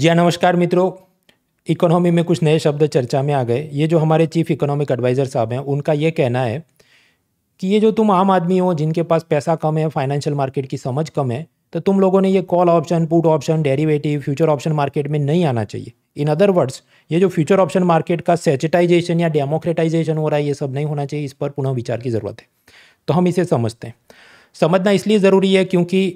जी हाँ नमस्कार मित्रों इकोनॉमी में कुछ नए शब्द चर्चा में आ गए ये जो हमारे चीफ इकोनॉमिक एडवाइज़र साहब हैं उनका ये कहना है कि ये जो तुम आम आदमी हो जिनके पास पैसा कम है फाइनेंशियल मार्केट की समझ कम है तो तुम लोगों ने ये call option put option derivative future option market में नहीं आना चाहिए इन अदर वर्ड्स ये जो फ्यूचर ऑप्शन मार्केट का सेचिटाइजेशन या डेमोक्रेटाइजेशन हो रहा है ये सब नहीं होना चाहिए इस पर पुनः विचार की ज़रूरत है तो हम इसे समझते हैं समझना इसलिए ज़रूरी है क्योंकि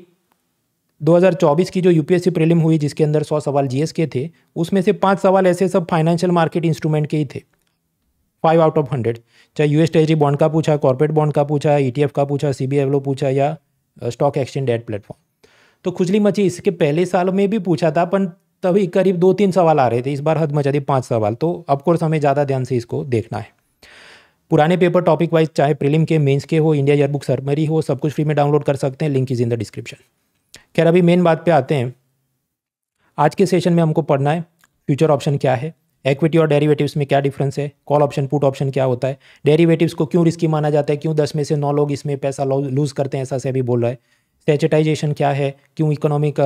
2024 की जो यूपीएससी प्रीलिम हुई जिसके अंदर 100 सवाल जीएस के थे उसमें से पाँच सवाल ऐसे सब फाइनेंशियल मार्केट इंस्ट्रूमेंट के ही थे फाइव आउट ऑफ हंड्रेड चाहे यूएस ट्रेजरी बॉन्ड का पूछा कॉर्पोरेट बॉन्ड का पूछा ई e का पूछा सी बी पूछा या स्टॉक एक्सचेंज डेट प्लेटफॉर्म तो खुजली मची इसके पहले साल में भी पूछा था पर तभी करीब दो तीन सवाल आ रहे थे इस बार हद मचा दी पाँच सवाल तो अफकोर्स हमें ज़्यादा ध्यान से इसको देखना है पुराने पेपर टॉपिक वाइज चाहे प्रीलिम के मेंस के हो इंडिया ईयरबुक सरमरी हो सब कुछ फ्री में डाउनलोड कर सकते हैं link is in the description खैर अभी मेन बात पे आते हैं आज के सेशन में हमको पढ़ना है फ्यूचर ऑप्शन क्या है एक्विटी और डेरिवेटिव्स में क्या डिफरेंस है कॉल ऑप्शन पुट ऑप्शन क्या होता है डेरिवेटिव्स को क्यों रिस्की माना जाता है क्यों दस में से नौ लोग इसमें पैसा लूज़ करते हैं ऐसा से अभी बोल रहा है स्टेचिटाइजेशन क्या है क्यों इकोनॉमिक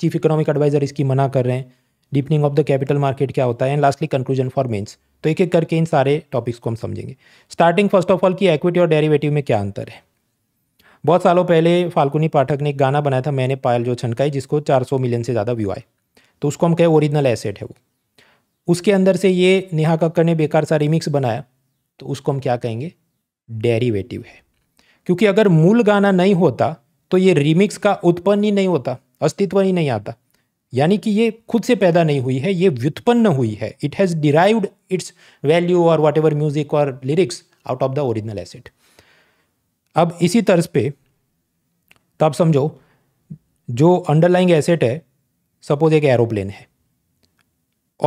चीफ इकोनॉमिक एडवाइज़र इसकी मना कर रहे हैं deepening of the capital market क्या होता है and lastly conclusion for mains तो एक एक करके इन सारे टॉपिक्स को हम समझेंगे स्टार्टिंग फर्स्ट ऑफ ऑल की एक्विटी और डेरिवेटिव में क्या अंतर है बहुत सालों पहले फाल्कुनी पाठक ने एक गाना बनाया था मैंने पायल जो छनकाई जिसको 400 मिलियन से ज़्यादा व्यू आए तो उसको हम कहें ओरिजिनल एसेट है वो उसके अंदर से ये नेहा कक्कर ने बेकार सा रिमिक्स बनाया तो उसको हम क्या कहेंगे डेरिवेटिव है क्योंकि अगर मूल गाना नहीं होता तो ये रिमिक्स का उत्पन्न ही नहीं होता अस्तित्व ही नहीं आता यानी कि ये खुद से पैदा नहीं हुई है ये व्युत्पन्न हुई है it has derived its value और वॉट एवर म्यूजिक और lyrics out of the original asset अब इसी तर्ज पे तब समझो जो अंडरलाइंग एसेट है सपोज एक एरोप्लेन है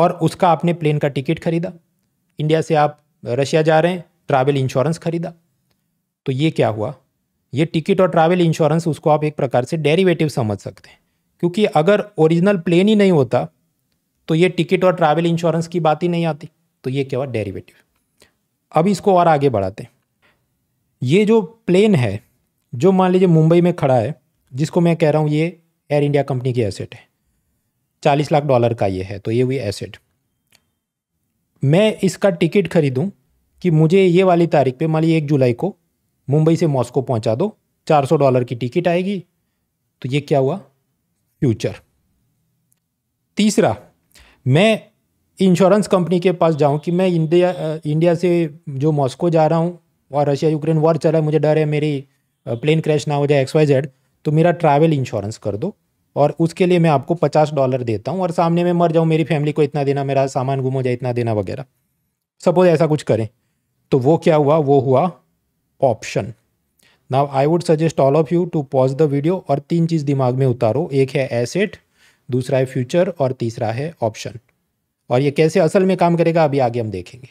और उसका आपने प्लेन का टिकट खरीदा इंडिया से आप रशिया जा रहे हैं ट्रैवल इंश्योरेंस खरीदा तो ये क्या हुआ ये टिकट और ट्रैवल इंश्योरेंस उसको आप एक प्रकार से डेरिवेटिव समझ सकते हैं क्योंकि अगर ओरिजिनल प्लेन ही नहीं होता तो ये टिकट और ट्रैवल इंश्योरेंस की बात ही नहीं आती तो ये क्या हुआ डेरिवेटिव अब इसको और आगे बढ़ाते हैं ये जो प्लेन है जो मान लीजिए मुंबई में खड़ा है जिसको मैं कह रहा हूँ ये एयर इंडिया कंपनी की एसेट है चालीस लाख डॉलर का ये है तो ये हुई एसेट मैं इसका टिकट खरीदूँ कि मुझे ये वाली तारीख पे मान लीजिए एक जुलाई को मुंबई से मॉस्को पहुँचा दो चार सौ डॉलर की टिकट आएगी तो ये क्या हुआ फ्यूचर तीसरा मैं इंश्योरेंस कंपनी के पास जाऊं कि मैं इंडिया इंडिया से जो मॉस्को जा रहा हूं और रशिया यूक्रेन वॉर चला है मुझे डर है मेरी प्लेन क्रैश ना हो जाए एक्स वाई जेड तो मेरा ट्रैवल इंश्योरेंस कर दो और उसके लिए मैं आपको पचास डॉलर देता हूँ और सामने में मर जाऊँ मेरी फैमिली को इतना देना मेरा सामान गुम हो जाए इतना देना वगैरह सपोज ऐसा कुछ करें तो वो क्या हुआ वो हुआ option now I would suggest all of you to pause the video और तीन चीज़ दिमाग में उतारो एक है एसेट दूसरा है फ्यूचर और तीसरा है ऑप्शन और ये कैसे असल में काम करेगा अभी आगे हम देखेंगे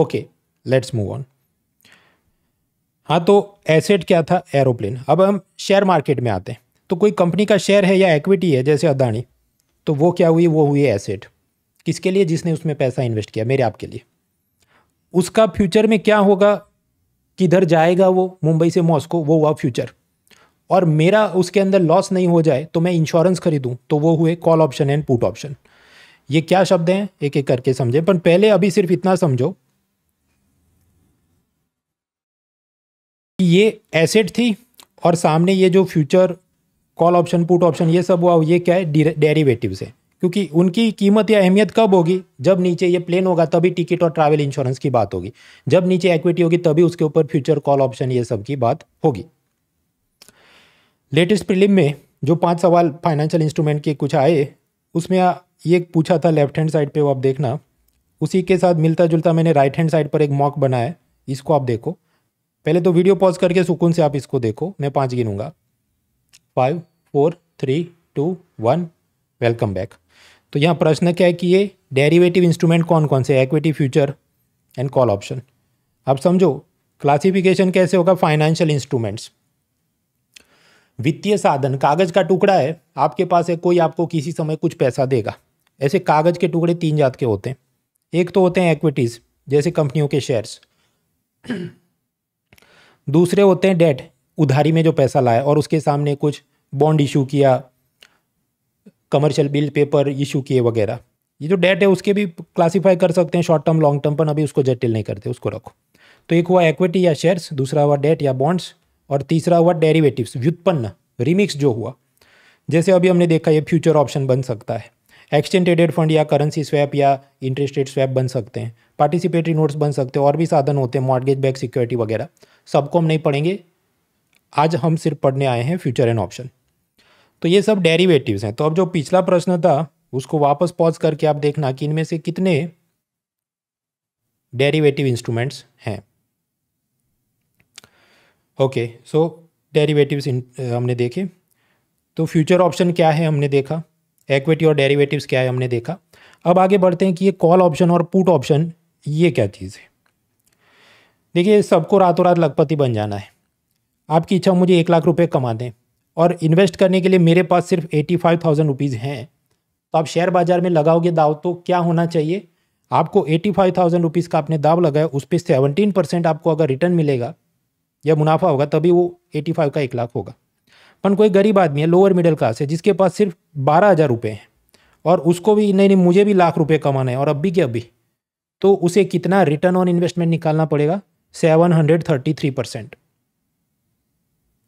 okay okay. Let's move on हाँ तो एसेट क्या था एरोप्लेन अब हम शेयर मार्केट में आते हैं तो कोई कंपनी का शेयर है या एक्विटी है जैसे अदानी तो वो क्या हुई वो हुई एसेट किसके लिए जिसने उसमें पैसा इन्वेस्ट किया मेरे आपके लिए उसका फ्यूचर में क्या होगा किधर जाएगा वो मुंबई से मॉस्को वो हुआ फ्यूचर और मेरा उसके अंदर लॉस नहीं हो जाए तो मैं इंश्योरेंस खरीदूँ तो वो हुए call option and put option ये क्या शब्द हैं एक एक करके समझें पर पहले अभी सिर्फ इतना समझो ये एसेट थी और सामने ये जो future call option put option ये सब हुआ ये क्या है डेरिवेटिव से क्योंकि उनकी कीमत या अहमियत कब होगी जब नीचे ये प्लेन होगा तभी टिकट और ट्रैवल इंश्योरेंस की बात होगी जब नीचे एक्विटी होगी तभी उसके ऊपर फ्यूचर कॉल ऑप्शन ये सब की बात होगी लेटेस्ट प्रिलिम में जो पांच सवाल फाइनेंशियल इंस्ट्रूमेंट के कुछ आए उसमें ये पूछा था लेफ्ट हैंड साइड पे वो आप देखना उसी के साथ मिलता जुलता मैंने राइट हैंड साइड पर एक मॉक बनाया इसको आप देखो पहले तो वीडियो पॉज करके सुकून से आप इसको देखो मैं पाँच गिनूंगा five four three two one welcome back तो यहाँ प्रश्न क्या है कि ये डेरिवेटिव इंस्ट्रूमेंट कौन कौन से equity future and call option आप समझो क्लासिफिकेशन कैसे होगा फाइनेंशियल इंस्ट्रूमेंट्स वित्तीय साधन कागज का टुकड़ा है आपके पास है कोई आपको किसी समय कुछ पैसा देगा ऐसे कागज के टुकड़े तीन जात के होते हैं एक तो होते हैं एक्विटीज़ जैसे कंपनियों के शेयर्स दूसरे होते हैं डेट उधारी में जो पैसा लाया और उसके सामने कुछ बॉन्ड इशू किया कमर्शियल बिल पेपर इशू किए वगैरह ये जो डेट है उसके भी क्लासीफाई कर सकते हैं शॉर्ट टर्म लॉन्ग टर्म पर अभी उसको जटिल नहीं करते उसको रखो तो एक हुआ एक्विटी या शेयर्स दूसरा हुआ डेट या बॉन्ड्स और तीसरा हुआ डेरिवेटिव्स व्युत्पन्न रिमिक्स जो हुआ जैसे अभी हमने देखा ये फ्यूचर ऑप्शन बन सकता है एक्सचेंज ट्रेडेड फंड या करेंसी स्वैप या इंटरेस्ट रेट स्वैप बन सकते हैं पार्टिसिपेटरी नोट्स बन सकते हैं और भी साधन होते हैं मॉडगेज बैक सिक्योरिटी वगैरह सबको हम नहीं पढ़ेंगे आज हम सिर्फ पढ़ने आए हैं फ्यूचर एंड ऑप्शन तो ये सब डेरिवेटिव्स हैं तो अब जो पिछला प्रश्न था उसको वापस पॉज करके आप देखना कि इनमें से कितने डेरिवेटिव इंस्ट्रूमेंट्स हैं ओके सो डेरिवेटिव्स हमने देखे तो फ्यूचर ऑप्शन क्या है हमने देखा एक्विटी और डेरिवेटिव्स क्या है हमने देखा अब आगे बढ़ते हैं कि ये कॉल ऑप्शन और पुट ऑप्शन ये क्या चीज़ है देखिए सबको रातों रात लखपति बन जाना है आपकी इच्छा मुझे एक लाख रुपए कमा दें और इन्वेस्ट करने के लिए मेरे पास सिर्फ एटी फाइव थाउजेंड रुपीज़ हैं तो आप शेयर बाज़ार में लगाओगे दाव तो क्या होना चाहिए आपको एटी फाइव थाउजेंड रुपीज़ का आपने दाव लगाया उस पर सेवनटीन परसेंट आपको अगर रिटर्न मिलेगा या मुनाफा होगा तभी वो एटी फाइव का एक लाख होगा पर कोई गरीब आदमी है लोअर मिडिल क्लास है जिसके पास सिर्फ बारह हज़ार रुपये हैं और उसको भी नहीं नहीं मुझे भी लाख रुपये कमाना है और अभी के अभी तो उसे कितना रिटर्न ऑन इन्वेस्टमेंट निकालना पड़ेगा seven hundred thirty three percent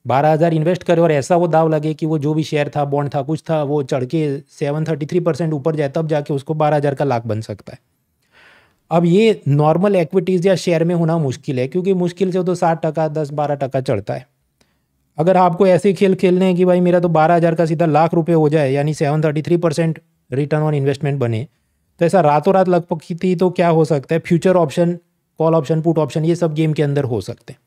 बारह हज़ार इन्वेस्ट करे और ऐसा वो दाव लगे कि वो जो भी शेयर था बॉन्ड था कुछ था वो चढ़ के सेवन थर्टी थ्री परसेंट ऊपर जाए तब जाके उसको बारह हज़ार का लाख बन सकता है अब ये नॉर्मल एक्विटीज या शेयर में होना मुश्किल है क्योंकि मुश्किल से तो साठ टका दस बारह टका चढ़ता है अगर आपको ऐसे खेल खेलने हैं कि भाई मेरा तो बारह हज़ार का सीधा लाख रुपये हो जाए यानी seven thirty three percent return on investment बने तो ऐसा रातों रात लग पकी तो क्या हो सकता है future option call option put option ये सब गेम के अंदर हो सकते हैं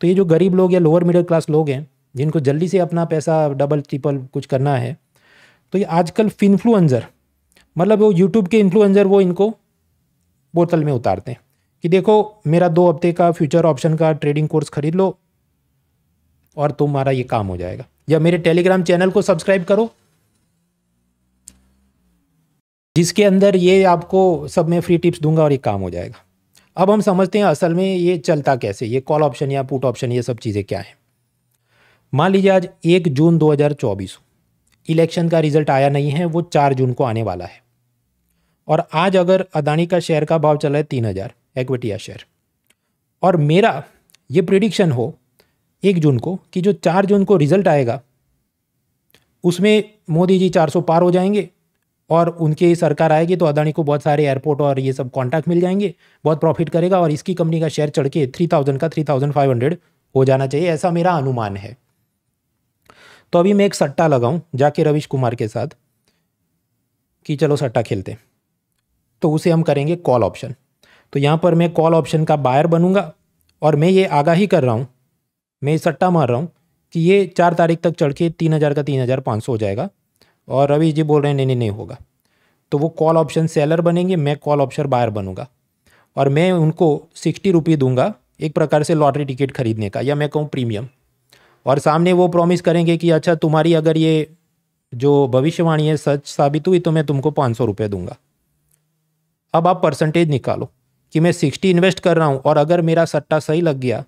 तो ये जो गरीब लोग या लोअर मिडिल क्लास लोग हैं जिनको जल्दी से अपना पैसा डबल ट्रिपल कुछ करना है तो ये आजकल फिनफ्लुएंजर मतलब वो यूट्यूब के इन्फ्लुएंजर वो इनको बोतल में उतारते हैं कि देखो मेरा दो हफ्ते का फ्यूचर ऑप्शन का ट्रेडिंग कोर्स खरीद लो और तुम्हारा ये काम हो जाएगा या मेरे टेलीग्राम चैनल को सब्सक्राइब करो जिसके अंदर ये आपको सब मैं फ्री टिप्स दूंगा और ये काम हो जाएगा अब हम समझते हैं असल में ये चलता कैसे ये कॉल ऑप्शन या पुट ऑप्शन ये सब चीज़ें क्या हैं मान लीजिए आज एक जून 2024 इलेक्शन का रिजल्ट आया नहीं है वो चार जून को आने वाला है और आज अगर अदानी का शेयर का भाव चला है तीन हज़ार शेयर और मेरा ये प्रिडिक्शन हो एक जून को कि जो चार जून को रिजल्ट आएगा उसमें मोदी जी 400 पार हो जाएंगे और उनकी सरकार आएगी तो अदानी को बहुत सारे एयरपोर्ट और ये सब कॉन्टैक्ट मिल जाएंगे बहुत प्रॉफिट करेगा और इसकी कंपनी का शेयर चढ़ के थ्री थाउजेंड का थ्री थाउजेंड फाइव हंड्रेड हो जाना चाहिए ऐसा मेरा अनुमान है तो अभी मैं एक सट्टा लगाऊं जाके रविश कुमार के साथ कि चलो सट्टा खेलते तो उसे हम करेंगे कॉल ऑप्शन तो यहाँ पर मैं कॉल ऑप्शन का बायर बनूंगा और मैं ये आगाही कर रहा हूँ मैं सट्टा मार रहा हूँ कि ये चार तारीख तक चढ़ के तीन हज़ार का तीन हज़ार पाँच सौ हो जाएगा और रवि जी बोल रहे हैं नहीं नहीं नहीं होगा तो वो कॉल ऑप्शन सेलर बनेंगे मैं कॉल ऑप्शन बायर बनूंगा और मैं उनको सिक्सटी रुपये दूंगा एक प्रकार से लॉटरी टिकट खरीदने का या मैं कहूँ प्रीमियम और सामने वो प्रॉमिस करेंगे कि अच्छा तुम्हारी अगर ये जो भविष्यवाणी है सच साबित हुई तो मैं तुमको पाँच सौ रुपये दूंगा अब आप परसेंटेज निकालो कि मैं सिक्सटी इन्वेस्ट कर रहा हूँ और अगर मेरा सट्टा सही लग गया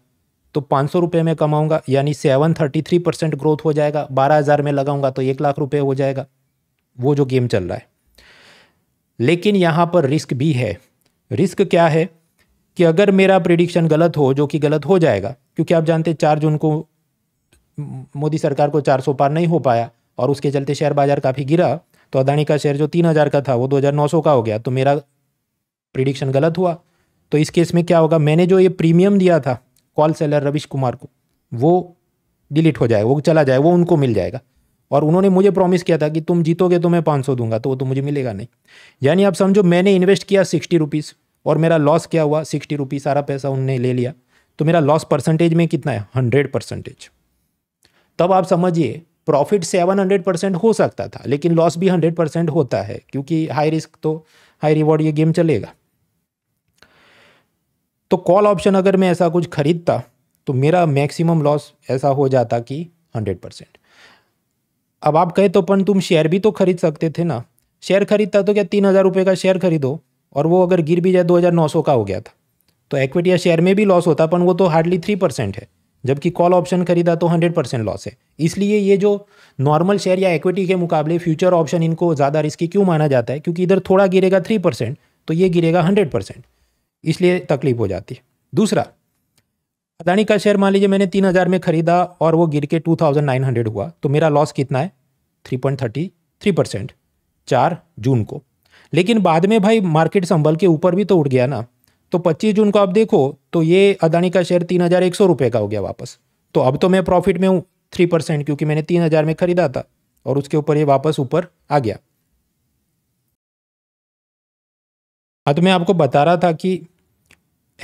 तो पाँच सौ रुपये में कमाऊँगा यानी seven thirty three percent growth हो जाएगा बारह हज़ार में लगाऊंगा तो एक लाख रुपये हो जाएगा वो जो गेम चल रहा है लेकिन यहाँ पर रिस्क भी है रिस्क क्या है कि अगर मेरा प्रिडिक्शन गलत हो जो कि गलत हो जाएगा क्योंकि आप जानते हैं चार जून को मोदी सरकार को चार पार नहीं हो पाया और उसके चलते शेयर बाजार काफ़ी गिरा तो अदानी का शेयर जो तीन का था वो दो का हो गया तो मेरा प्रिडिक्शन गलत हुआ तो इस केस में क्या होगा मैंने जो ये प्रीमियम दिया था कॉल सेलर रविश कुमार को वो डिलीट हो जाएगा वो चला जाए वो उनको मिल जाएगा और उन्होंने मुझे प्रॉमिस किया था कि तुम जीतोगे तो मैं पाँच सौ दूंगा तो वो तो मुझे मिलेगा नहीं यानी आप समझो मैंने इन्वेस्ट किया सिक्सटी रुपीज़ और मेरा लॉस क्या हुआ सिक्सटी रुपीज़ सारा पैसा उनने ले लिया तो मेरा लॉस परसेंटेज में कितना है हंड्रेड परसेंटेज तब आप समझिए प्रॉफिट सेवन हंड्रेड परसेंट हो सकता था लेकिन लॉस भी हंड्रेड परसेंट होता है क्योंकि हाई रिस्क तो हाई रिवॉर्ड ये गेम चलेगा तो कॉल ऑप्शन अगर मैं ऐसा कुछ खरीदता तो मेरा मैक्सिमम लॉस ऐसा हो जाता कि हंड्रेड परसेंट अब आप कहे तो पन तुम शेयर भी तो खरीद सकते थे ना शेयर खरीदता तो क्या तीन हज़ार रुपये का शेयर खरीदो और वो अगर गिर भी जाए दो हज़ार नौ सौ का हो गया था तो एक्विटी या शेयर में भी लॉस होता पर वो तो हार्डली थ्री परसेंट है जबकि कॉल ऑप्शन खरीदा तो हंड्रेड परसेंट लॉस है इसलिए ये जो नॉर्मल शेयर या एक्विटी के मुकाबले फ्यूचर ऑप्शन इनको ज़्यादा रिस्की क्यों माना जाता है क्योंकि इधर थोड़ा गिरेगा थ्री परसेंट तो ये गिरेगा हंड्रेड परसेंट इसलिए तकलीफ हो जाती है दूसरा अदानी का शेयर मान लीजिए मैंने तीन हज़ार में खरीदा और वो गिर के टू थाउजेंड नाइन हंड्रेड हुआ तो मेरा लॉस कितना है three point thirty three percent चार जून को लेकिन बाद में भाई मार्केट संभल के ऊपर भी तो उठ गया ना तो पच्चीस जून को आप देखो तो ये अदानी का शेयर तीन हज़ार एक सौ का हो गया वापस तो अब तो मैं प्रॉफिट में हूँ थ्री परसेंट क्योंकि मैंने तीन हज़ार में ख़रीदा था और उसके ऊपर ये वापस ऊपर आ गया हाँ तो मैं आपको बता रहा था कि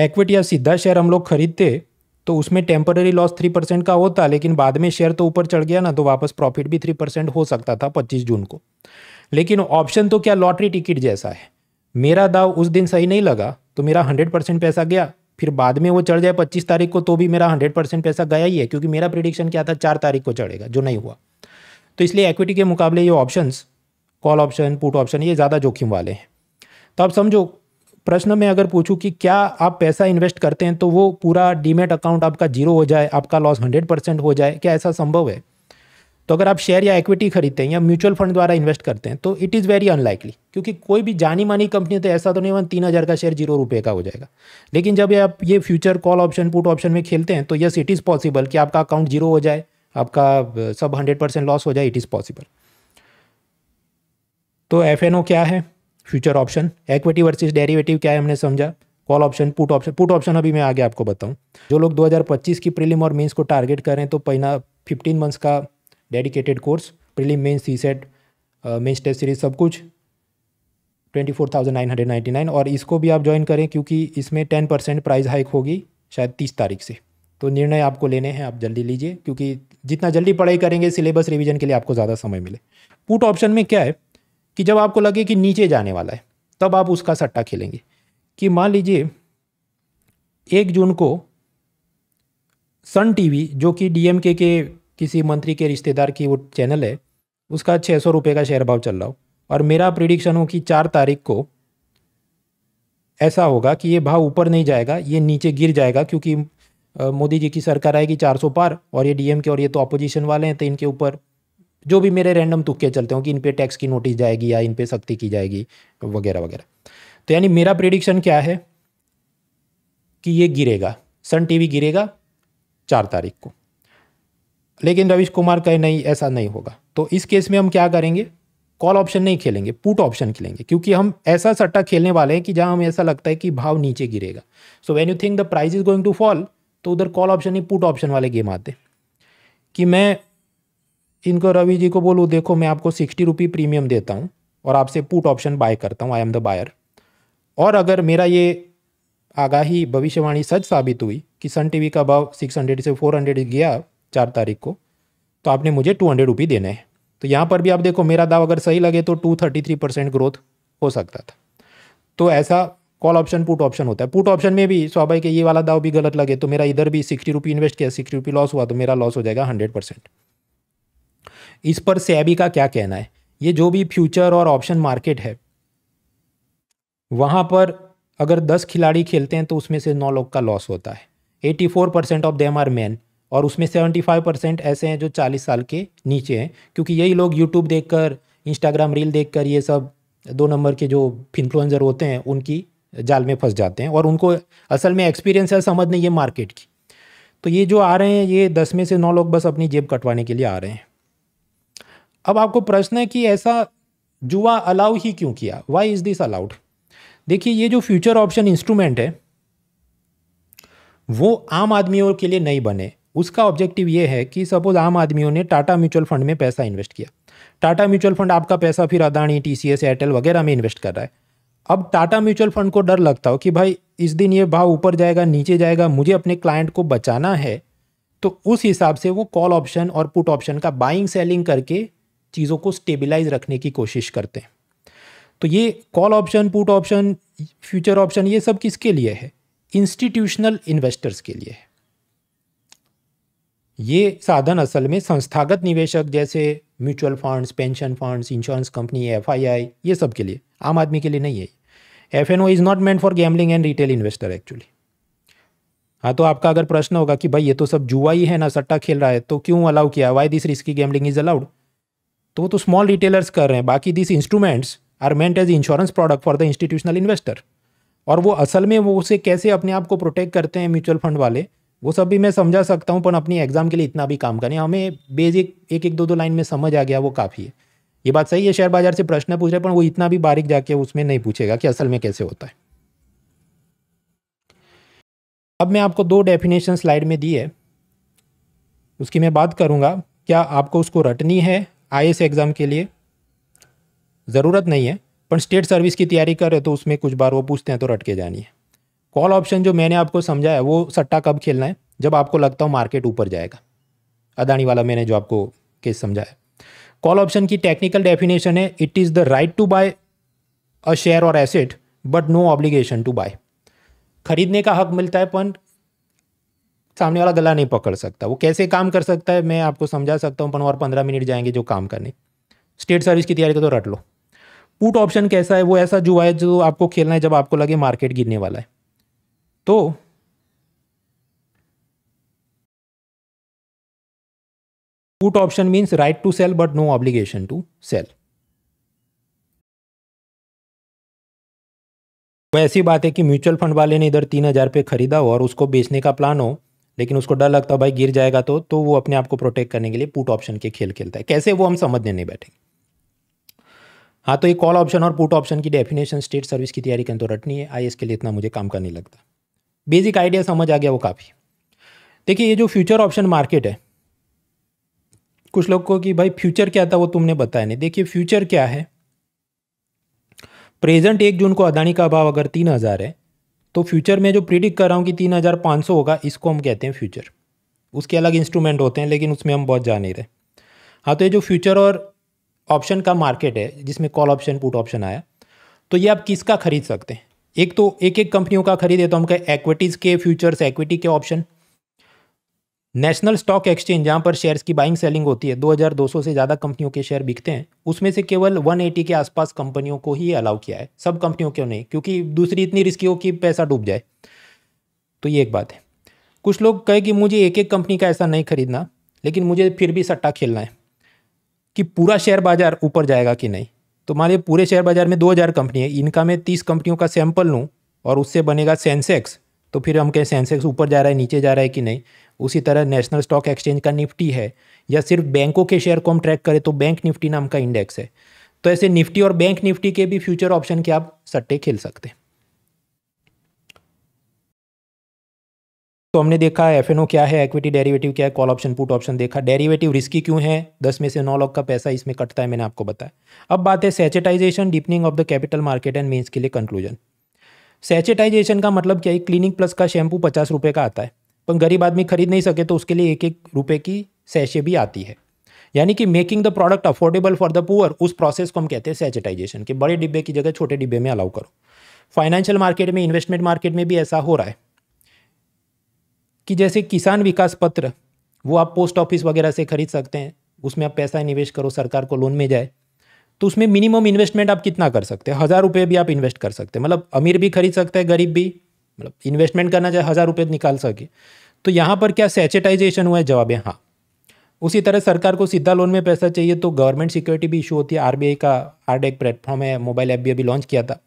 एक्विटी या सीधा शेयर हम लोग खरीदते तो उसमें टेम्पररी लॉस थ्री परसेंट का होता लेकिन बाद में शेयर तो ऊपर चढ़ गया ना तो वापस प्रॉफिट भी थ्री परसेंट हो सकता था पच्चीस जून को लेकिन ऑप्शन तो क्या लॉटरी टिकट जैसा है मेरा दाव उस दिन सही नहीं लगा तो मेरा हंड्रेड परसेंट पैसा गया फिर बाद में वो चढ़ जाए पच्चीस तारीख को तो भी मेरा हंड्रेड परसेंट पैसा गया ही है क्योंकि मेरा प्रिडिक्शन क्या था चार तारीख को चढ़ेगा जो नहीं हुआ तो इसलिए एक्विटी के मुकाबले ये option call option put option ये ज़्यादा जोखिम वाले हैं तो आप समझो प्रश्न में अगर पूछूं कि क्या आप पैसा इन्वेस्ट करते हैं तो वो पूरा डीमेट अकाउंट आपका जीरो हो जाए आपका लॉस हंड्रेड परसेंट हो जाए क्या ऐसा संभव है तो अगर आप शेयर या इक्विटी खरीदते हैं या म्यूचुअल फंड द्वारा इन्वेस्ट करते हैं तो इट इज़ वेरी अनलाइकली क्योंकि कोई भी जानी मानी कंपनी तो ऐसा तो नहीं वन तीन हज़ार का शेयर जीरो रुपये का हो जाएगा लेकिन जब आप ये future call option put option में खेलते हैं तो यस इट इज़ पॉसिबल कि आपका अकाउंट जीरो हो जाए आपका सब हंड्रेड परसेंट लॉस हो जाए इट इज़ पॉसिबल तो एफ क्या है future option equity versus derivative क्या है हमने समझा call option put option put option अभी मैं आगे आपको बताऊं जो लोग 2025 की प्रीलिम और मेंस को टारगेट करें तो पहना 15 मंथ्स का dedicated course prelim mains CSAT mains test series सब कुछ 24,999 और इसको भी आप ज्वाइन करें क्योंकि इसमें 10 परसेंट प्राइज हाइक होगी शायद 30 तारीख से तो निर्णय आपको लेने हैं आप जल्दी लीजिए क्योंकि जितना जल्दी पढ़ाई करेंगे सिलेबस रिविजन के लिए आपको ज़्यादा समय मिले पुट ऑप्शन में क्या है कि जब आपको लगे कि नीचे जाने वाला है तब आप उसका सट्टा खेलेंगे कि मान लीजिए एक जून को सन टीवी जो कि डीएमके के किसी मंत्री के रिश्तेदार की वो चैनल है उसका छः सौ रुपये का शेयर भाव चल रहा हो और मेरा प्रिडिक्शन हो कि चार तारीख को ऐसा होगा कि ये भाव ऊपर नहीं जाएगा ये नीचे गिर जाएगा क्योंकि मोदी जी की सरकार आएगी चार सौ पार और ये डीएम के और ये तो अपोजिशन वाले हैं तो इनके ऊपर जो भी मेरे रैंडम तुक्के चलते हों कि इन पर टैक्स की नोटिस जाएगी या इन पर सख्ती की जाएगी वगैरह वगैरह तो यानी मेरा प्रिडिक्शन क्या है कि ये गिरेगा सन टीवी गिरेगा चार तारीख को लेकिन रविश कुमार कहे नहीं ऐसा नहीं होगा तो इस केस में हम क्या करेंगे कॉल ऑप्शन नहीं खेलेंगे पुट ऑप्शन खेलेंगे क्योंकि हम ऐसा सट्टा खेलने वाले हैं कि जहां हमें ऐसा लगता है कि भाव नीचे गिरेगा so when you think the price is going to fall तो उधर कॉल ऑप्शन ही पुट ऑप्शन वाले गेम आते कि मैं इनको रवि जी को बोलूँ देखो मैं आपको सिक्सटी रुपी प्रीमियम देता हूँ और आपसे पुट ऑप्शन बाय करता हूँ आई एम द बायर और अगर मेरा ये आगाही भविष्यवाणी सच साबित हुई कि सन टीवी का भाव 600 से 400 गया चार तारीख को तो आपने मुझे टू हंड्रेड रुपी देने हैं तो यहाँ पर भी आप देखो मेरा दाव अगर सही लगे तो two thirty three percent growth हो सकता था तो ऐसा कॉल ऑप्शन पुट ऑप्शन होता है पुट ऑप्शन में भी स्वाभाविक ये वाला दाव भी गलत लगे तो मेरा इधर भी सिक्सटी रुपी इन्वेस्ट किया सिक्सटी रुपी लॉस हुआ तो मेरा लॉस हो जाएगा हंड्रेड परसेंट इस पर सेबी का क्या कहना है ये जो भी फ्यूचर और ऑप्शन मार्केट है वहाँ पर अगर दस खिलाड़ी खेलते हैं तो उसमें से नौ लोग का लॉस होता है eighty four percent of them are man और उसमें सेवेंटी फाइव परसेंट ऐसे हैं जो चालीस साल के नीचे हैं क्योंकि यही लोग यूट्यूब देख कर इंस्टाग्राम रील देख कर ये सब दो नंबर के जो इन्फ्लुएंसर होते हैं उनकी जाल में फंस जाते हैं और उनको असल में एक्सपीरियंस है समझ नहीं है मार्केट की तो ये जो आ रहे हैं ये दस में से नौ लोग बस अपनी जेब कटवाने के लिए आ रहे हैं अब आपको प्रश्न है कि ऐसा जुआ अलाउ ही क्यों किया वाई इज़ दिस अलाउड देखिए ये जो फ्यूचर ऑप्शन इंस्ट्रूमेंट है वो आम आदमियों के लिए नहीं बने उसका ऑब्जेक्टिव ये है कि सपोज आम आदमियों ने टाटा म्यूचुअल फंड में पैसा इन्वेस्ट किया टाटा म्यूचुअल फंड आपका पैसा फिर Adani T C S Airtel वगैरह में इन्वेस्ट कर रहा है अब टाटा म्यूचुअल फंड को डर लगता हो कि भाई इस दिन ये भाव ऊपर जाएगा नीचे जाएगा मुझे अपने क्लाइंट को बचाना है तो उस हिसाब से वो कॉल ऑप्शन और पुट ऑप्शन का बाइंग सेलिंग करके चीज़ों को स्टेबलाइज रखने की कोशिश करते हैं तो ये call option put option future option ये सब किसके लिए है इंस्टीट्यूशनल इन्वेस्टर्स के लिए है ये साधन असल में संस्थागत निवेशक जैसे mutual funds pension funds insurance company F ये सब के लिए आम आदमी के लिए नहीं है F N O is not meant for gambling and retail investor actually हाँ तो आपका अगर प्रश्न होगा कि भाई ये तो सब जुआ ही है ना सट्टा खेल रहा है तो क्यों अलाउ किया why this risky gambling is allowed तो वो तो स्मॉल रिटेलर्स कर रहे हैं बाकी this instruments are meant as insurance product for the institutional investor और वो असल में वो उसे कैसे अपने आप को प्रोटेक्ट करते हैं म्यूचुअल फंड वाले वो सब भी मैं समझा सकता हूँ पर अपनी एग्ज़ाम के लिए इतना भी काम करें हमें बेसिक एक एक दो दो लाइन में समझ आ गया वो काफ़ी है ये बात सही है शेयर बाजार से प्रश्न पूछ रहे हैं पर वो इतना भी बारीक जाके उसमें नहीं पूछेगा कि असल में कैसे होता है अब मैं आपको दो डेफिनेशन स्लाइड में दी है उसकी मैं बात करूँगा क्या आपको उसको रटनी है आई एग्ज़ाम के लिए ज़रूरत नहीं है पर स्टेट सर्विस की तैयारी कर रहे तो उसमें कुछ बार वो पूछते हैं तो रट के जानी है कॉल ऑप्शन जो मैंने आपको समझाया वो सट्टा कब खेलना है जब आपको लगता हो मार्केट ऊपर जाएगा अदानी वाला मैंने जो आपको केस समझाया कॉल ऑप्शन की टेक्निकल डेफिनेशन है it is the right to buy a share और asset but no obligation to buy खरीदने का हक मिलता है पर सामने वाला गला नहीं पकड़ सकता वो कैसे काम कर सकता है मैं आपको समझा सकता हूँ पन और पंद्रह मिनट जाएंगे जो काम करने स्टेट सर्विस की तैयारी का तो रट लो पुट ऑप्शन कैसा है वो ऐसा जुआ है जो आपको खेलना है जब आपको लगे मार्केट गिरने वाला है तो put option means right to sell but no obligation to sell वो ऐसी बात है कि म्यूचुअल फंड वाले ने इधर तीन हजार पे खरीदा हो और उसको बेचने का प्लान हो लेकिन उसको डर लगता है भाई गिर जाएगा तो तो वो अपने आप को प्रोटेक्ट करने के लिए पुट ऑप्शन के खेल खेलता है कैसे वो हम समझने नहीं बैठेंगे हाँ तो ये कॉल ऑप्शन और पुट ऑप्शन की डेफिनेशन स्टेट सर्विस की तैयारी करें तो रटनी है आई के लिए इतना मुझे काम का नहीं लगता बेसिक आइडिया समझ आ गया वो काफ़ी देखिए ये जो फ्यूचर ऑप्शन मार्केट है कुछ लोग को कि भाई फ्यूचर क्या था वो तुमने बताया नहीं देखिए फ्यूचर क्या है प्रेजेंट एक जून को अदानी का अभाव अगर तीन हज़ार है तो फ्यूचर में जो प्रिडिक्ट कर रहा हूँ कि तीन हज़ार पाँच सौ होगा इसको हम कहते हैं फ्यूचर उसके अलग इंस्ट्रूमेंट होते हैं लेकिन उसमें हम बहुत जा नहीं रहे हाँ तो ये जो फ्यूचर और ऑप्शन का मार्केट है जिसमें कॉल ऑप्शन पुट ऑप्शन आया तो ये आप किसका खरीद सकते हैं एक तो एक एक कंपनियों का खरीदे तो हम कहें एक्विटीज़ के फ्यूचर्स एक्विटी के ऑप्शन नेशनल स्टॉक एक्सचेंज जहां पर शेयर्स की बाइंग सेलिंग होती है 2200 से ज़्यादा कंपनियों के शेयर बिकते हैं उसमें से केवल 180 के आसपास कंपनियों को ही अलाउ किया है सब कंपनियों क्यों नहीं क्योंकि दूसरी इतनी रिस्की हो कि पैसा डूब जाए तो ये एक बात है कुछ लोग कहे कि मुझे एक एक कंपनी का ऐसा नहीं खरीदना लेकिन मुझे फिर भी सट्टा खेलना है कि पूरा शेयर बाजार ऊपर जाएगा कि नहीं तो मान लीजिए पूरे शेयर बाजार में दो कंपनी है इनका मैं तीस कंपनियों का सैंपल लूँ और उससे बनेगा सेंसेक्स तो फिर हम कहें सेंसेक्स ऊपर जा रहा है नीचे जा रहा है कि नहीं उसी तरह नेशनल स्टॉक एक्सचेंज का निफ्टी है या सिर्फ बैंकों के शेयर को हम ट्रैक करें तो बैंक निफ्टी नाम का इंडेक्स है तो ऐसे निफ्टी और बैंक निफ्टी के भी फ्यूचर ऑप्शन के आप सट्टे खेल सकते हैं तो हमने देखा एफ एन ओ क्या है एक्विटी डेरिवेटिव क्या है कॉल ऑप्शन पुट ऑप्शन देखा डेरिवेटिव रिस्की क्यों है दस में से नौ लाख का पैसा इसमें कटता है मैंने आपको बताया अब बात है sachetization deepening of the capital market and means के लिए कंक्लूजन सैचेटाइजेशन का मतलब क्या है क्लिनिक प्लस का शैम्पू पचास रुपये का आता है पर गरीब आदमी खरीद नहीं सके तो उसके लिए एक एक रुपये की सैशे भी आती है यानी कि making the product affordable for the poor उस प्रोसेस को हम कहते हैं सैचेटाइजेशन के बड़े डिब्बे की जगह छोटे डिब्बे में अलाउ करो फाइनेंशियल मार्केट में इन्वेस्टमेंट मार्केट में भी ऐसा हो रहा है कि जैसे किसान विकास पत्र वो आप पोस्ट ऑफिस वगैरह से खरीद सकते हैं उसमें आप पैसा निवेश करो सरकार को लोन में जाए तो उसमें मिनिमम इन्वेस्टमेंट आप कितना कर सकते हैं हज़ार रुपये भी आप इन्वेस्ट कर सकते हैं मतलब अमीर भी खरीद सकते हैं गरीब भी मतलब इन्वेस्टमेंट करना चाहे हज़ार रुपये निकाल सके तो यहाँ पर क्या सेचेटाइजेशन हुआ है जवाब है हाँ उसी तरह सरकार को सीधा लोन में पैसा चाहिए तो गवर्नमेंट सिक्योरिटी भी इशू होती है आरबीआई का आर एक प्लेटफॉर्म है मोबाइल ऐप भी अभी लॉन्च किया था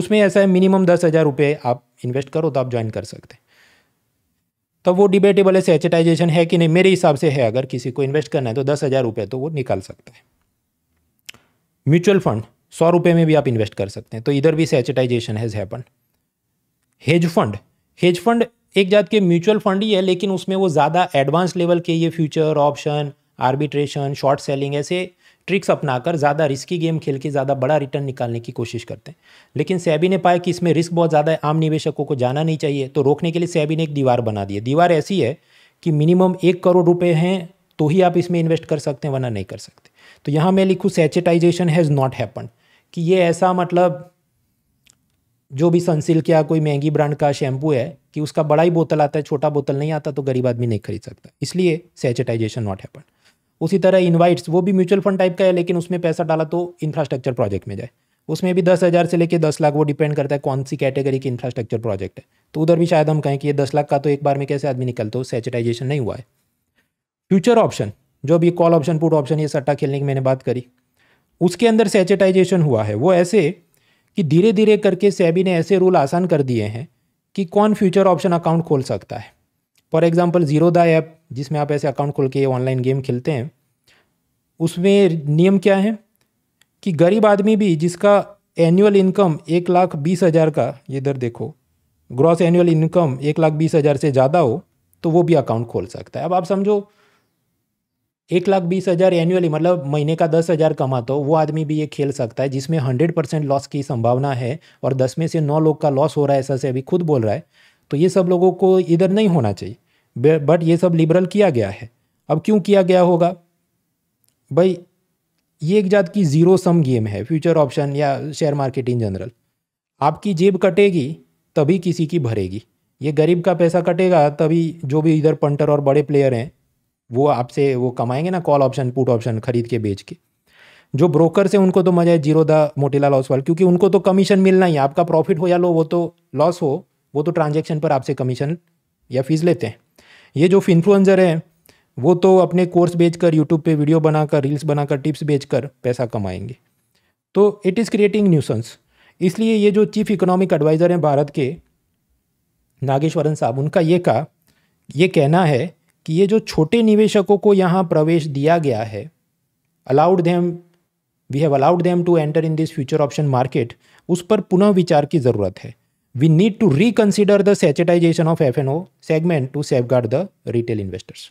उसमें ऐसा है मिनिमम दस हज़ार रुपये आप इन्वेस्ट करो तो आप ज्वाइन कर सकते हैं तो वो डिबेटेबल है सेचेटाइजेशन है कि नहीं मेरे हिसाब से है अगर किसी को इन्वेस्ट करना है तो दस हज़ार रुपये तो वो निकाल सकता है म्यूचुअल फंड सौ रुपये में भी आप इन्वेस्ट कर सकते हैं तो इधर भी sachetization has happen hedge fund hedge fund एक जात के म्यूचुअल फंड ही है लेकिन उसमें वो ज़्यादा एडवांस लेवल के ये future option arbitration short selling ऐसे ट्रिक्स अपनाकर ज़्यादा रिस्की गेम खेल के ज़्यादा बड़ा रिटर्न निकालने की कोशिश करते हैं लेकिन सैबी ने पाया कि इसमें रिस्क बहुत ज़्यादा है आम निवेशकों को जाना नहीं चाहिए तो रोकने के लिए सैबी ने एक दीवार बना दी है दीवार ऐसी है कि मिनिमम एक करोड़ रुपये हैं तो ही आप इसमें इन्वेस्ट कर सकते हैं वरना नहीं कर सकते तो यहाँ मैं लिखूँ सेचेटाइजेशन हैज़ नॉट हैपन कि ये ऐसा मतलब जो भी सनसिल्क या कोई महंगी ब्रांड का शैम्पू है कि उसका बड़ा ही बोतल आता है छोटा बोतल नहीं आता तो गरीब आदमी नहीं खरीद सकता इसलिए सैचेटाइजेशन नॉट हैपन उसी तरह इन्वाइट्स वो भी म्यूचुअल फंड टाइप का है लेकिन उसमें पैसा डाला तो इंफ्रास्ट्रक्चर प्रोजेक्ट में जाए उसमें भी दस हज़ार से लेकर दस लाख वो डिपेंड करता है कौन सी कैटेगरी की इंफ्रास्ट्रक्चर प्रोजेक्ट है तो उधर भी शायद हम कहें कि ये दस लाख का तो एक बार में कैसे आदमी निकलते हो सैचेटाइजेशन नहीं हुआ है फ्यूचर ऑप्शन जो भी कॉल ऑप्शन पुट ऑप्शन ये सट्टा खेलने की मैंने बात करी उसके अंदर सैचेटाइजेशन हुआ है वो ऐसे कि धीरे धीरे करके सेबी ने ऐसे रूल आसान कर दिए हैं कि कौन फ्यूचर ऑप्शन अकाउंट खोल सकता है for example Zerodha app जिसमें आप ऐसे अकाउंट खोल के ऑनलाइन गेम खेलते हैं उसमें नियम क्या है कि गरीब आदमी भी जिसका एनुअल इनकम एक लाख बीस हज़ार का इधर देखो ग्रॉस एनुअल इनकम एक लाख बीस हज़ार से ज़्यादा हो तो वो भी अकाउंट खोल सकता है अब आप समझो एक लाख बीस हज़ार एनुअली मतलब महीने का दस हज़ार कमा तो वो आदमी भी ये खेल सकता है जिसमें हंड्रेड परसेंट लॉस की संभावना है और दस में से नौ लोग का लॉस हो रहा है ऐसा से अभी खुद बोल रहा है तो ये सब लोगों को इधर नहीं होना चाहिए बट ये सब लिबरल किया गया है अब क्यों किया गया होगा भाई ये एक जात की ज़ीरो सम गेम है फ्यूचर ऑप्शन या शेयर मार्केट इन जनरल आपकी जेब कटेगी तभी किसी की भरेगी ये गरीब का पैसा कटेगा तभी जो भी इधर पंटर और बड़े प्लेयर हैं वो आपसे वो कमाएंगे ना कॉल ऑप्शन पुट ऑप्शन खरीद के बेच के जो ब्रोकर से उनको तो मजा है जीरो द मोटेला लॉस वाल क्योंकि उनको तो कमीशन मिलना ही आपका प्रॉफिट हो या लो वो तो लॉस हो वो तो ट्रांजेक्शन पर आपसे कमीशन या फीस लेते हैं ये जो इन्फ्लुएंसर हैं वो तो अपने कोर्स बेचकर यूट्यूब पे वीडियो बनाकर रील्स बनाकर टिप्स बेचकर पैसा कमाएंगे तो इट इज़ क्रिएटिंग न्यूसन्स इसलिए ये जो चीफ इकोनॉमिक एडवाइज़र हैं भारत के नागेश्वरन साहब उनका ये कहा ये कहना है कि ये जो छोटे निवेशकों को यहाँ प्रवेश दिया गया है allowed them we have allowed them to enter in this future option market उस पर पुनः विचार की ज़रूरत है we need to reconsider the sachetization of F N O segment to safeguard the retail investors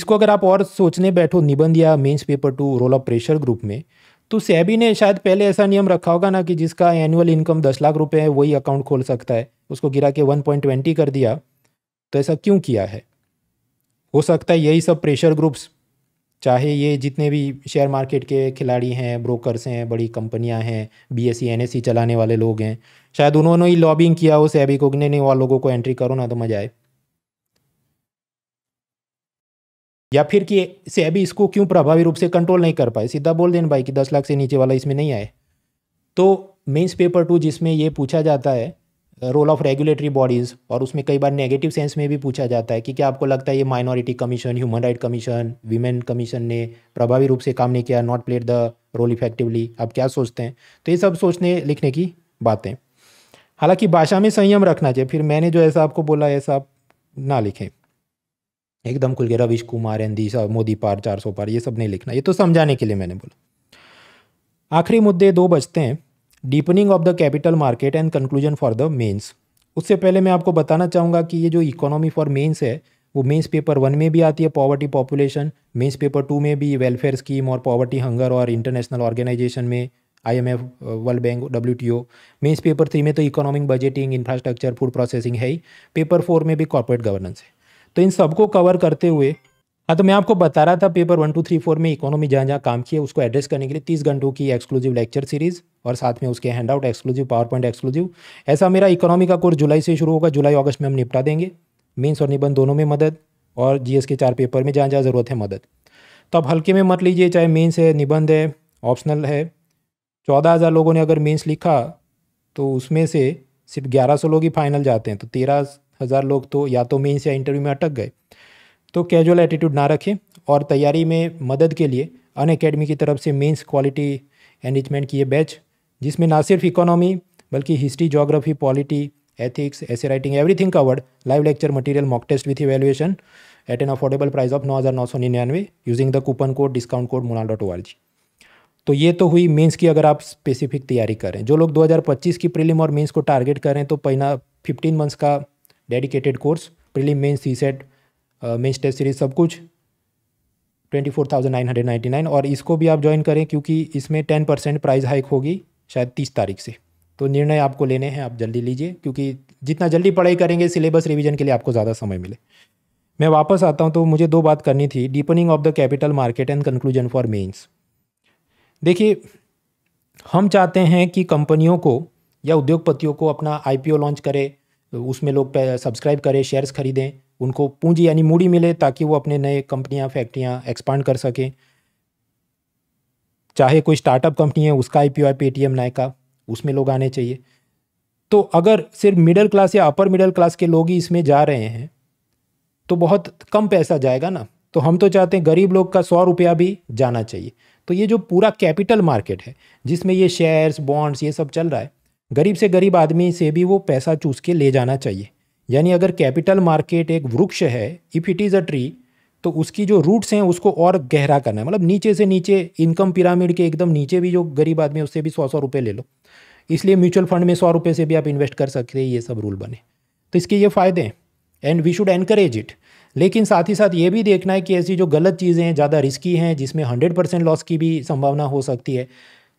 इसको अगर आप और सोचने बैठो निबंध या mains paper two role of pressure group में तो सेबी ने शायद पहले ऐसा नियम रखा होगा ना कि जिसका एनुअल इनकम दस लाख रुपए है वही अकाउंट खोल सकता है उसको गिरा के वन पॉइंट ट्वेंटी कर दिया तो ऐसा क्यों किया है हो सकता है यही सब प्रेशर ग्रुप्स चाहे ये जितने भी शेयर मार्केट के खिलाड़ी हैं ब्रोकर्स हैं बड़ी कंपनियां हैं बी एस सी चलाने वाले लोग हैं शायद उन्होंने ही लॉबिंग किया हो सैबी को ने वाले लोगों को एंट्री करो ना तो मजा आए या फिर कि सैबी इसको क्यों प्रभावी रूप से कंट्रोल नहीं कर पाए सीधा बोल देना भाई कि दस लाख से नीचे वाला इसमें नहीं आए तो मेन्स पेपर टू जिसमें ये पूछा जाता है रोल ऑफ रेगुलेटरी बॉडीज़ और उसमें कई बार नेगेटिव सेंस में भी पूछा जाता है कि क्या आपको लगता है ये minority commission human right commission women commission ने प्रभावी रूप से काम नहीं किया not played the role effectively आप क्या सोचते हैं तो ये सब सोचने लिखने की बातें हालांकि भाषा में संयम रखना चाहिए फिर मैंने जो ऐसा आपको बोला ऐसा आप ना लिखें एकदम खुल के रविश कुमार एन दिशा मोदी पार चार सौ पार ये सब नहीं लिखना ये तो समझाने के लिए मैंने बोला आखिरी मुद्दे दो बचते हैं deepening of the capital market and conclusion for the mains उससे पहले मैं आपको बताना चाहूँगा कि ये जो इकोनॉमी फॉर मेन्स है वो मेन्स पेपर वन में भी आती है poverty population mains paper two में भी वेलफेयर स्कीम और पॉवर्टी हंगर और इंटरनेशनल ऑर्गेनाइजेशन में IMF world bank W T O mains paper three में तो economic budgeting infrastructure food processing है ही पेपर फोर में भी कॉर्पोरेट गवर्नेंस है तो इन सबको कवर करते हुए हाँ तो मैं आपको बता रहा था paper one two three four में इकोनॉमी जहाँ जहाँ काम किया उसको एड्रेस करने के लिए तीस घंटों की एक्सक्लूसिव लेक्चर सीरीज़ और साथ में उसके handout exclusive PowerPoint exclusive ऐसा मेरा इकोनॉमी का कोर्स जुलाई से शुरू होगा जुलाई अगस्त में हम निपटा देंगे मेंस और निबंध दोनों में मदद और जी के चार पेपर में जहाँ जहाँ ज़रूरत है मदद तो आप हल्के में मत लीजिए चाहे मेंस है निबंध है ऑप्शनल है चौदह हज़ार लोगों ने अगर मेंस लिखा तो उसमें से सिर्फ ग्यारह सौ लोग ही फाइनल जाते हैं तो तेरह हज़ार लोग तो या तो मेंस या इंटरव्यू में अटक गए तो कैजुअल एटीट्यूड ना रखें और तैयारी में मदद के लिए अन अकेडमी की तरफ से मेंस क्वालिटी एनरिचमेंट की ये बैच जिसमें ना सिर्फ इकोनॉमी बल्कि हिस्ट्री जोग्राफी पॉलिटी एथिक्स ऐसे writing everything covered live lecture material mock test with evaluation at an affordable price of नौ हज़ार नौ सौ निन्यानवे using the coupon code discount code मुना डॉट ओ जी तो ये तो हुई मेंस की अगर आप स्पेसिफिक तैयारी करें जो लोग 2025 की प्रीलिम और मेंस को टारगेट करें तो पहला 15 मंथ्स का dedicated course prelim mains CSAT main step series सब कुछ twenty four thousand nine hundred ninety nine और इसको भी आप ज्वाइन करें क्योंकि इसमें टेन परसेंट प्राइस हाइक होगी शायद तीस तारीख से तो निर्णय आपको लेने हैं आप जल्दी लीजिए क्योंकि जितना जल्दी पढ़ाई करेंगे सिलेबस रिवीजन के लिए आपको ज़्यादा समय मिले मैं वापस आता हूँ तो मुझे दो बात करनी थी deepening of the capital market and conclusion for mains देखिए हम चाहते हैं कि कंपनियों को या उद्योगपतियों को अपना आई लॉन्च करें तो उसमें लोग सब्सक्राइब करें शेयर्स खरीदें उनको पूंजी यानी मूड़ी मिले ताकि वो अपने नए कंपनियां फैक्ट्रियां एक्सपांड कर सकें चाहे कोई स्टार्टअप कंपनी है उसका I P I Paytm Nykaa उसमें लोग आने चाहिए तो अगर सिर्फ मिडिल क्लास या अपर मिडिल क्लास के लोग ही इसमें जा रहे हैं तो बहुत कम पैसा जाएगा ना तो हम तो चाहते हैं गरीब लोग का सौ रुपया भी जाना चाहिए तो ये जो पूरा कैपिटल मार्केट है जिसमें ये शेयर्स बॉन्ड्स ये सब चल रहा है गरीब से गरीब आदमी से भी वो पैसा चूस के ले जाना चाहिए यानी अगर कैपिटल मार्केट एक वृक्ष है if it is a tree तो उसकी जो रूट्स हैं उसको और गहरा करना है मतलब नीचे से नीचे इनकम पिरामिड के एकदम नीचे भी जो गरीब आदमी है उससे भी सौ सौ रुपये ले लो इसलिए म्यूचुअल फंड में सौ रुपये से भी आप इन्वेस्ट कर सकते हैं ये सब रूल बने तो इसके ये फ़ायदे हैं and we should encourage it लेकिन साथ ही साथ ये भी देखना है कि ऐसी जो गलत चीज़ें हैं ज़्यादा रिस्की हैं जिसमें हंड्रेड परसेंट लॉस की भी संभावना हो सकती है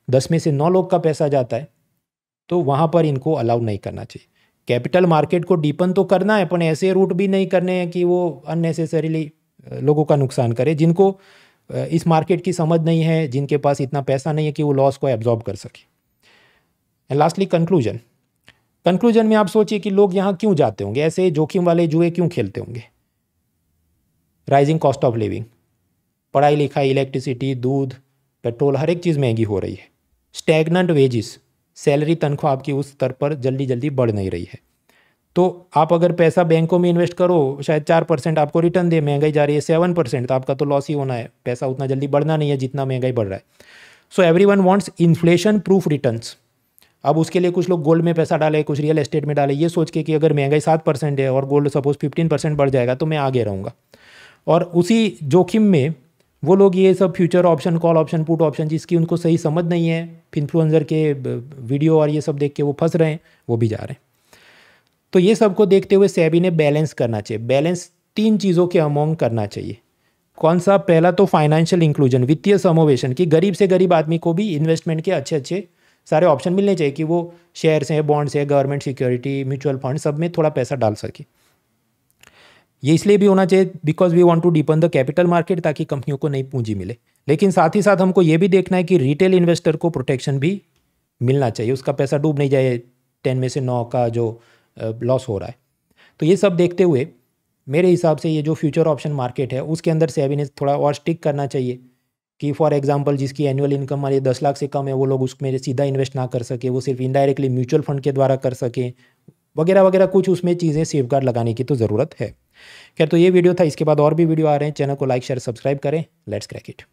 दस में से नौ लोग का पैसा जाता है तो वहाँ पर इनको अलाउ नहीं करना चाहिए कैपिटल मार्केट को डीपन तो करना है पर ऐसे रूट भी नहीं करने हैं कि वो अननेसेसरीली लोगों का नुकसान करे जिनको इस मार्केट की समझ नहीं है जिनके पास इतना पैसा नहीं है कि वो लॉस को एब्जॉर्ब कर सके एंड लास्टली कंक्लूजन कंक्लूजन में आप सोचिए कि लोग यहाँ क्यों जाते होंगे ऐसे जोखिम वाले जुए क्यों खेलते होंगे राइजिंग कॉस्ट ऑफ लिविंग पढ़ाई लिखाई इलेक्ट्रिसिटी दूध पेट्रोल हर एक चीज़ महंगी हो रही है स्टैगनेंट वेजिस सैलरी तनख्वाह आपकी उस स्तर पर जल्दी जल्दी बढ़ नहीं रही है तो आप अगर पैसा बैंकों में इन्वेस्ट करो शायद चार परसेंट आपको रिटर्न दे महंगाई जा रही है सेवन परसेंट तो आपका तो लॉस ही होना है पैसा उतना जल्दी बढ़ना नहीं है जितना महंगाई बढ़ रहा है so everyone wants inflation proof return अब उसके लिए कुछ लोग गोल्ड में पैसा डाले कुछ रियल एस्टेट में डाले ये सोच के कि अगर महंगाई सात परसेंट है और गोल्ड सपोज फिफ्टीन परसेंट बढ़ जाएगा तो मैं आगे रहूँगा और उसी जोखिम में वो लोग ये सब future option call option put option जिसकी उनको सही समझ नहीं है इन्फ्लुएंसर के वीडियो और ये सब देख के वो फंस रहे हैं वो भी जा रहे हैं तो ये सब को देखते हुए सेबी ने बैलेंस करना चाहिए बैलेंस तीन चीज़ों के अमोंग करना चाहिए कौन सा पहला तो फाइनेंशियल इंक्लूजन वित्तीय समोवेशन कि गरीब से गरीब आदमी को भी इन्वेस्टमेंट के अच्छे अच्छे सारे ऑप्शन मिलने चाहिए कि वो शेयर्स हैं बॉन्ड्स हैं गवर्नमेंट सिक्योरिटी म्यूचुअल फंड सब में थोड़ा पैसा डाल सके ये इसलिए भी होना चाहिए because we want to deepen the capital market ताकि कंपनियों को नई पूंजी मिले लेकिन साथ ही साथ हमको ये भी देखना है कि रिटेल इन्वेस्टर को प्रोटेक्शन भी मिलना चाहिए उसका पैसा डूब नहीं जाए टेन में से नौ का जो लॉस हो रहा है तो ये सब देखते हुए मेरे हिसाब से ये जो फ्यूचर ऑप्शन मार्केट है उसके अंदर सेविनेस थोड़ा और स्टिक करना चाहिए कि फॉर एग्जांपल जिसकी एनुअल इनकम हमारी दस लाख से कम है वो लोग उसमें सीधा इन्वेस्ट ना कर सके वो सिर्फ इनडायरेक्टली म्यूचुअल फंड के द्वारा कर सकें वगैरह वगैरह कुछ उसमें चीज़ें सेफ लगाने की तो ज़रूरत है खैर तो ये वीडियो था इसके बाद और भी वीडियो आ रहे हैं चैनल को लाइक शेयर सब्सक्राइब करें लेट्स क्रैक इट